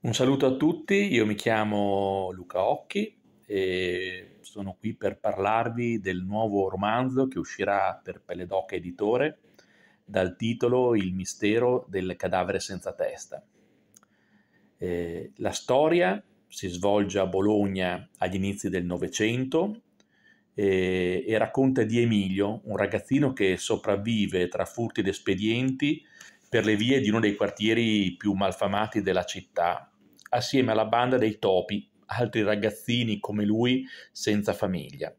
Un saluto a tutti, io mi chiamo Luca Occhi e sono qui per parlarvi del nuovo romanzo che uscirà per Peledoca Editore dal titolo Il mistero del cadavere senza testa. Eh, la storia si svolge a Bologna agli inizi del Novecento eh, e racconta di Emilio, un ragazzino che sopravvive tra furti ed espedienti per le vie di uno dei quartieri più malfamati della città, assieme alla banda dei topi, altri ragazzini come lui senza famiglia.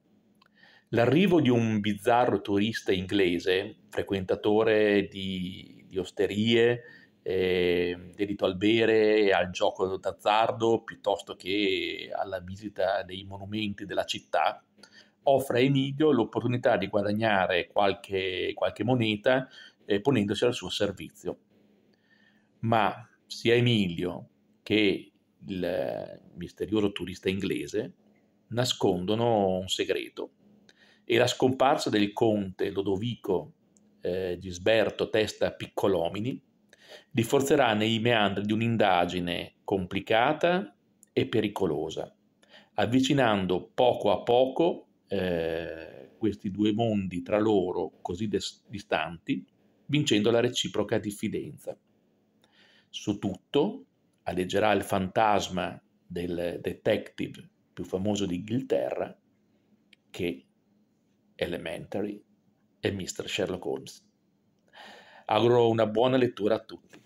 L'arrivo di un bizzarro turista inglese, frequentatore di, di osterie, eh, dedito al bere, al gioco d'azzardo, piuttosto che alla visita dei monumenti della città, offre a Emilio l'opportunità di guadagnare qualche, qualche moneta eh, ponendosi al suo servizio. Ma sia Emilio che il misterioso turista inglese nascondono un segreto e la scomparsa del conte Lodovico eh, Gisberto Testa Piccolomini li forzerà nei meandri di un'indagine complicata e pericolosa, avvicinando poco a poco eh, questi due mondi tra loro così distanti vincendo la reciproca diffidenza. Su tutto alleggerà il fantasma del detective più famoso d'Inghilterra che Elementary e Mr. Sherlock Holmes. Auguro una buona lettura a tutti.